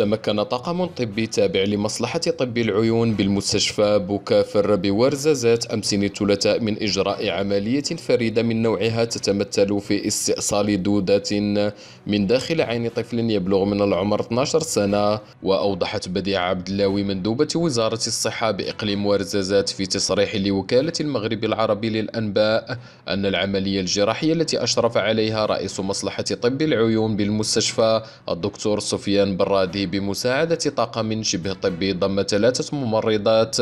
تمكن طاقم طبي تابع لمصلحة طب العيون بالمستشفى بوكافر بورزازات أمس الثلاثاء من إجراء عملية فريدة من نوعها تتمثل في استئصال دودة من داخل عين طفل يبلغ من العمر 12 سنة وأوضحت بديع عبد اللاوي مندوبة وزارة الصحة بإقليم ورزازات في تصريح لوكالة المغرب العربي للأنباء أن العملية الجراحية التي أشرف عليها رئيس مصلحة طب العيون بالمستشفى الدكتور سفيان برادي بمساعدة طاقم شبه طبي ضم ثلاثة ممرضات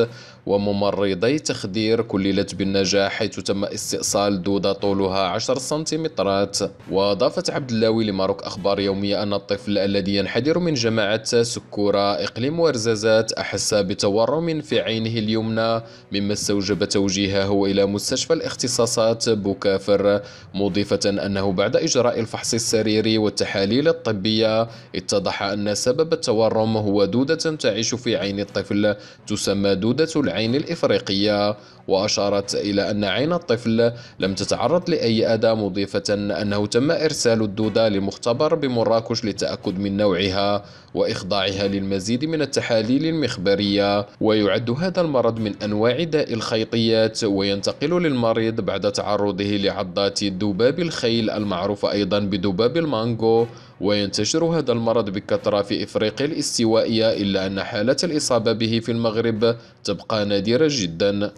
وممرضي تخدير كللت بالنجاح حيث تم استئصال دودة طولها 10 سنتيمترات وأضافت عبد اللاوي لماروك أخبار يومية أن الطفل الذي ينحدر من جماعة سكورة إقليم ورزازات أحس بتورم في عينه اليمنى مما استوجب توجيهه إلى مستشفى الاختصاصات بوكافر مضيفة أنه بعد إجراء الفحص السريري والتحاليل الطبية اتضح أن سبب التورم هو دودة تعيش في عين الطفل تسمى دودة العين العين الإفريقية وأشارت إلى أن عين الطفل لم تتعرض لأي أذى مضيفة أنه تم إرسال الدودة لمختبر بمراكش للتأكد من نوعها وإخضاعها للمزيد من التحاليل المخبرية ويعد هذا المرض من أنواع داء الخيطيات وينتقل للمريض بعد تعرضه لعضات ذباب الخيل المعروفة أيضا بذباب المانغو وينتشر هذا المرض بكثرة في إفريقيا الاستوائية إلا أن حالة الإصابة به في المغرب تبقى نادرة جدا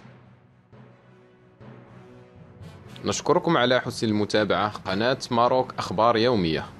نشكركم على حسن المتابعة قناة ماروك أخبار يومية